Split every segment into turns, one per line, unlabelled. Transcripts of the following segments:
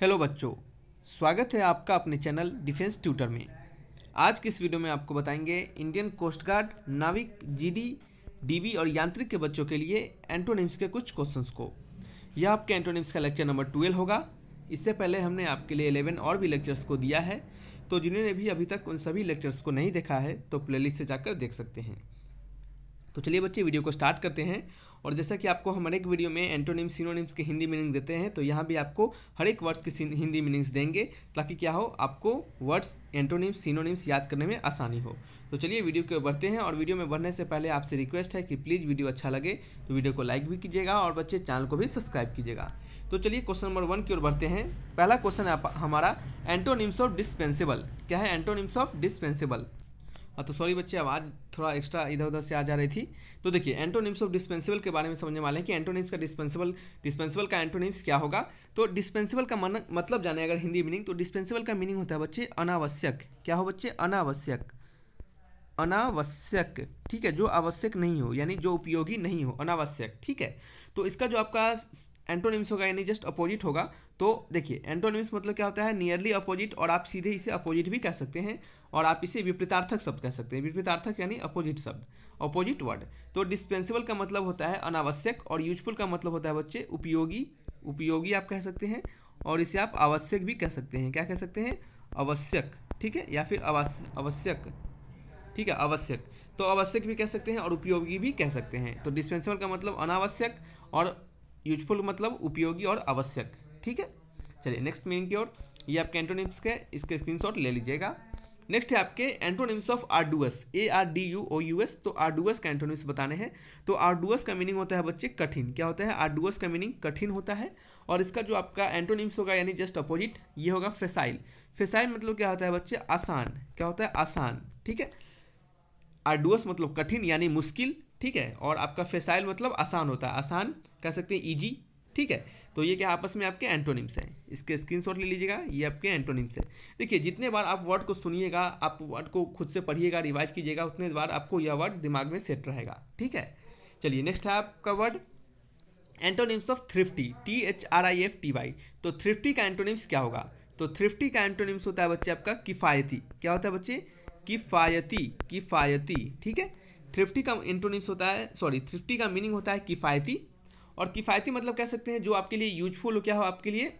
hello बच्चों स्वागत है आपका अपने चैनल डिफेंस ट्यूटर में आज के इस वीडियो में आपको बताएंगे इंडियन कोस्ट गार्ड नाविक जीडी डीबी और यांत्रिक के बच्चों के लिए एंटोनिम्स के कुछ क्वेश्चंस को यह आपके एंटोनिम्स का लेक्चर नंबर ट्वेल्व होगा इससे पहले हमने आपके लिए एलेवन और भी लेक्चर्स को दिया है तो जिन्होंने भी अभी तक उन सभी लेक्चर्स को नहीं देखा है तो प्ले से जाकर देख सकते हैं तो चलिए बच्चे वीडियो को स्टार्ट करते हैं और जैसा कि आपको हम हर एक वीडियो में एंटोनिम्स सिनोनिम्स के हिंदी मीनिंग देते हैं तो यहाँ भी आपको हर एक वर्ड्स के हिंदी मीनिंग्स देंगे ताकि क्या हो आपको वर्ड्स एंटोनिम्स सिनोनिम्स याद करने में आसानी हो तो चलिए वीडियो को बढ़ते हैं और वीडियो में बढ़ने से पहले आपसे रिक्वेस्ट है कि प्लीज़ वीडियो अच्छा लगे तो वीडियो को लाइक भी कीजिएगा और बच्चे चैनल को भी सब्सक्राइब कीजिएगा तो चलिए क्वेश्चन नंबर वन की ओर बढ़ते हैं पहला क्वेश्चन है हमारा एंटोनिम्स ऑफ डिस्पेंसेबल क्या है एंटोनिम्स ऑफ डिस्पेंसेबल हाँ, तो सॉरी बच्चे आवाज़ थोड़ा एक्स्ट्रा इधर उधर से आ जा रही थी तो देखिए एंटोनिम्स ऑफ डिस्पेंसिबल के बारे में समझने वाले हैं कि एंटोनिम्स का डिस्पेंसिबल डिस्पेंसिबल का एंटोनिम्स क्या होगा तो डिस्पेंसिबल का मन मतलब जाने अगर हिंदी मीनिंग तो डिस्पेंसिबल का मीनिंग होता है बच्चे अनावश्यक क्या हो बच्चे अनावश्यक अनावश्यक ठीक है जो आवश्यक नहीं हो यानी जो उपयोगी नहीं हो अनावश्यक ठीक है तो इसका जो आपका एंटोनिम्स होगा यानी जस्ट अपोजिट होगा तो देखिए एंटोनिम्स मतलब क्या होता है नियरली अपोजिट और आप सीधे इसे अपोजिट भी कह सकते हैं और आप इसे विपरीतार्थक शब्द कह सकते हैं विपरीतार्थक यानी अपोजिट शब्द अपोजिट वर्ड तो डिस्पेंसिबल का मतलब होता है अनावश्यक और यूजफुल का मतलब होता है बच्चे उपयोगी उपयोगी आप कह सकते हैं और इसे आप आवश्यक भी कह सकते हैं क्या कह सकते हैं आवश्यक ठीक है या फिर आवश्यक ठीक है आवश्यक तो आवश्यक भी कह सकते हैं और उपयोगी भी कह सकते हैं तो डिस्पेंसिबल का मतलब अनावश्यक और यूजफुल मतलब उपयोगी और आवश्यक ठीक है चलिए नेक्स्ट मीनिंग की ओर ये आपके एंटोनिम्स के इसके स्क्रीनशॉट ले लीजिएगा नेक्स्ट है आपके antonyms of arduous A R D U O U S तो आरडूअस का एंटोनिम्स बताने हैं तो आरडूअस का मीनिंग होता है बच्चे कठिन क्या होता है आरडूअस का मीनिंग कठिन होता है और इसका जो आपका एंटोनिम्स होगा यानी जस्ट अपोजिट ये होगा फेसाइल फेसाइल मतलब क्या होता है बच्चे आसान क्या होता है आसान ठीक है आरडूअस मतलब कठिन यानी मुश्किल ठीक है और आपका फेसाइल मतलब आसान होता है आसान कह सकते हैं ईजी ठीक है तो ये क्या आपस में आपके एंटोनिम्स हैं इसके स्क्रीनशॉट ले लीजिएगा ये आपके एंटोनिम्स हैं देखिए जितने बार आप वर्ड को सुनिएगा आप वर्ड को खुद से पढ़िएगा रिवाइज कीजिएगा उतने बार आपको यह वर्ड दिमाग में सेट रहेगा ठीक है चलिए नेक्स्ट है आपका word antonyms of thrifty T H R I F T Y तो थ्रिफ्टी का एंटोनिम्स क्या होगा तो थ्रिफ्टी का एंटोनिम्स होता है बच्चे आपका किफ़ायती क्या होता है बच्चे किफ़ायती किफ़ायती ठीक है थ्रिफ्टी का इंटोनिम्स होता है सॉरी थ्रिफ्टी का मीनिंग होता है किफ़ायती और किफ़ायती मतलब कह सकते हैं जो आपके लिए यूजफुल हो क्या हो आपके लिए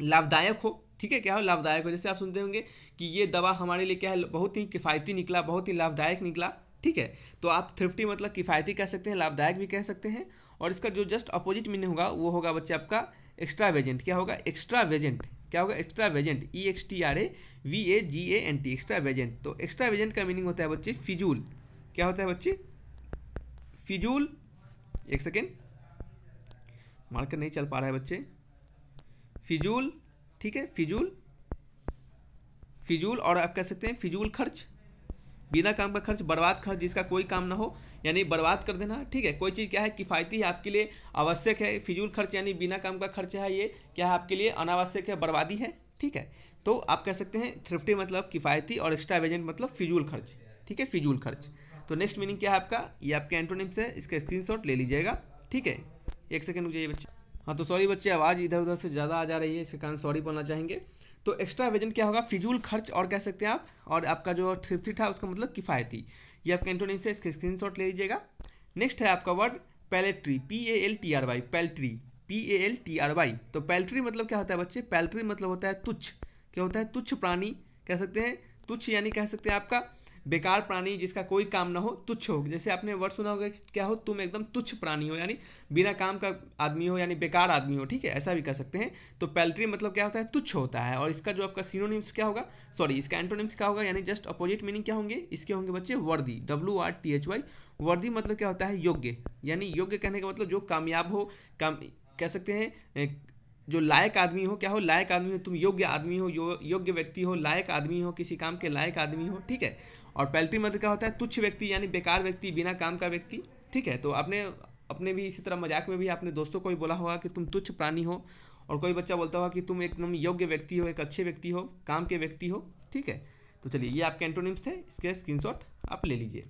लाभदायक हो ठीक है क्या हो लाभदायक हो जैसे आप सुनते होंगे कि ये दवा हमारे लिए क्या है बहुत ही किफ़ायती निकला बहुत ही लाभदायक निकला ठीक है तो आप थ्रिफ्टी मतलब किफ़ायती कह सकते हैं लाभदायक भी कह सकते हैं और इसका जो जस्ट अपोजिट मीनिंग होगा वो होगा बच्चे आपका एक्स्ट्रा वेजेंट क्या होगा एक्स्ट्रा वेजेंट क्या होगा extravagant E X T R A V A G A N T extravagant तो एक्स्ट्रा वेजेंट का मीनिंग होता है बच्चे फिजूल क्या होता है बच्चे फिजूल एक सेकेंड मार्कर नहीं चल पा रहा है बच्चे फिजूल ठीक है फिजूल फिजूल और आप कह सकते हैं फिजूल खर्च बिना काम का खर्च बर्बाद खर्च जिसका कोई काम ना हो यानी बर्बाद कर देना ठीक है कोई चीज़ क्या है किफ़ायती है आपके लिए आवश्यक है फिजूल खर्च यानी बिना काम का खर्च है ये क्या है आपके लिए अनावश्यक है बर्बादी है ठीक है तो आप कह सकते हैं थ्रिफ्टी मतलब किफ़ायती और एक्स्ट्रा एवेजेंट मतलब फिजूल खर्च ठीक है फिजूल खर्च तो नेक्स्ट मीनिंग क्या है आपका ये आपके एंटोनिम्स है इसका स्क्रीनशॉट ले लीजिएगा ठीक है एक सेकेंड मुझे जाइए बच्चे हाँ तो सॉरी बच्चे आवाज़ इधर उधर से ज़्यादा आ जा रही है इसके कारण सॉरी बोलना चाहेंगे तो एक्स्ट्रा वेजन क्या होगा फिजूल खर्च और कह सकते हैं आप और आपका जो थ्रिफ्टी था उसका मतलब किफ़ायती ये आपके एंटोनिम से इसके स्क्रीन ले लीजिएगा नेक्स्ट है आपका word paltry P A L T R Y paltry P A L T R Y तो पैल्ट्री मतलब क्या होता है बच्चे पैल्ट्री मतलब होता है तुच्छ क्या होता है तुच्छ प्राणी कह सकते हैं तुच्छ यानी कह सकते हैं आपका बेकार प्राणी जिसका कोई काम ना हो तुच्छ हो जैसे आपने वर्ड सुना होगा क्या हो तुम एकदम तुच्छ प्राणी हो यानी बिना काम का आदमी हो यानी बेकार आदमी हो ठीक है ऐसा भी कर सकते हैं तो पेल्ट्री मतलब क्या होता है तुच्छ होता है और इसका जो आपका सीनोनिम्स क्या होगा सॉरी इसका एंटोनिम्स क्या होगा यानी जस्ट अपोजिट मीनिंग क्या होंगे इसके होंगे बच्चे worthy W R T H Y worthy मतलब क्या होता है योग्य यानी योग्य कहने का मतलब जो कामयाब हो काम कह सकते हैं जो लायक आदमी हो क्या हो लायक आदमी हो तुम योग्य आदमी हो यो, योग्य व्यक्ति हो लायक आदमी हो किसी काम के लायक आदमी हो ठीक है और पैल्ट्री मतलब क्या होता है तुच्छ व्यक्ति यानी बेकार व्यक्ति बिना काम का व्यक्ति ठीक है तो आपने अपने भी इसी तरह मजाक में भी अपने दोस्तों को भी बोला होगा कि तुम तुच्छ प्राणी हो और कोई बच्चा बोलता होगा कि तुम एकदम योग्य व्यक्ति हो एक अच्छे व्यक्ति हो काम के व्यक्ति हो ठीक है तो चलिए ये आपके एंटोनिम्स थे इसके स्क्रीन आप ले लीजिए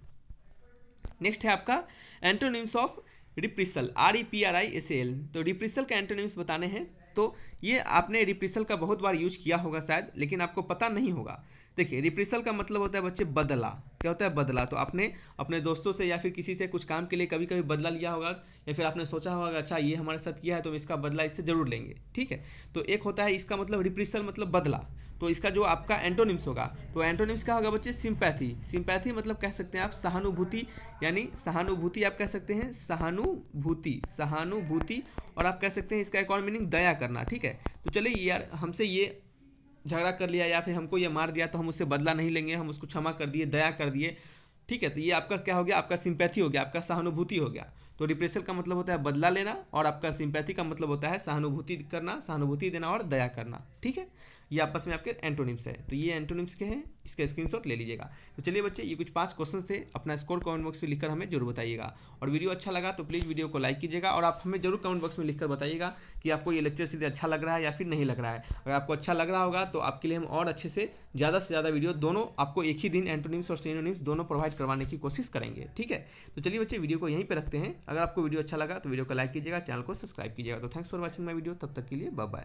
नेक्स्ट है आपका antonyms of reprisal R E P R I S L तो रिप्रिसल का एंटोनिम्स बताने हैं तो ये आपने रिप्रिसल का बहुत बार यूज किया होगा शायद लेकिन आपको पता नहीं होगा देखिए रिप्रेसल का मतलब होता है बच्चे बदला क्या होता है बदला तो आपने अपने दोस्तों से या फिर किसी से कुछ काम के लिए कभी कभी बदला लिया होगा या फिर आपने सोचा होगा अच्छा ये हमारे साथ किया है तो इसका बदला इससे जरूर लेंगे ठीक है तो एक होता है इसका मतलब रिप्रेसल मतलब बदला तो इसका जो आपका एंटोनिम्स होगा तो एंटोनिम्स क्या होगा बच्चे सिंपैथी सिंपैथी मतलब कह सकते हैं आप सहानुभूति यानी सहानुभूति आप कह सकते हैं सहानुभूति सहानुभूति और आप कह सकते हैं इसका एक और मीनिंग दया करना ठीक है तो चलिए यार हमसे ये झगड़ा कर लिया या फिर हमको ये मार दिया तो हम उससे बदला नहीं लेंगे हम उसको क्षमा कर दिए दया कर दिए ठीक है तो ये आपका क्या हो गया आपका सिंपैथी हो गया आपका सहानुभूति हो गया तो डिप्रेशन का मतलब होता है बदला लेना और आपका सिंपैथी का मतलब होता है सहानुभूति करना सहानुभूति देना और दया करना ठीक है ये आपस में आपके एंटोनिम्स है तो ये एंटोनिम्स के हैं इसका स्क्रीनशॉट ले लीजिएगा तो चलिए बच्चे ये कुछ पांच क्वेश्चन थे अपना स्कोर कमेंट बॉक्स में लिखकर हमें जरूर बताइएगा और वीडियो अच्छा लगा तो प्लीज़ वीडियो को लाइक कीजिएगा और आप हमें जरूर कमेंट बॉक्स में लिखकर बताइएगा कि आपको ये लेक्चर सीरीज अच्छा लग रहा है या फिर नहीं लग रहा है अगर आपको अच्छा लग रहा होगा तो आपके लिए हम और अच्छे से ज़्यादा से ज़्यादा वीडियो दोनों आपको एक ही दिन एंटोनिम्स और सीनोनिम्स दोनों प्रोवाइड करवाने की कोशिश करेंगे ठीक है तो चलिए बच्चे वीडियो को यहीं पर रखते हैं अगर आपको वीडियो अच्छा लगा तो वीडियो को लाइक कीजिएगा चैनल को सब्सक्राइब कीजिएगा तो thanks for watching my video तब तक के लिए बाय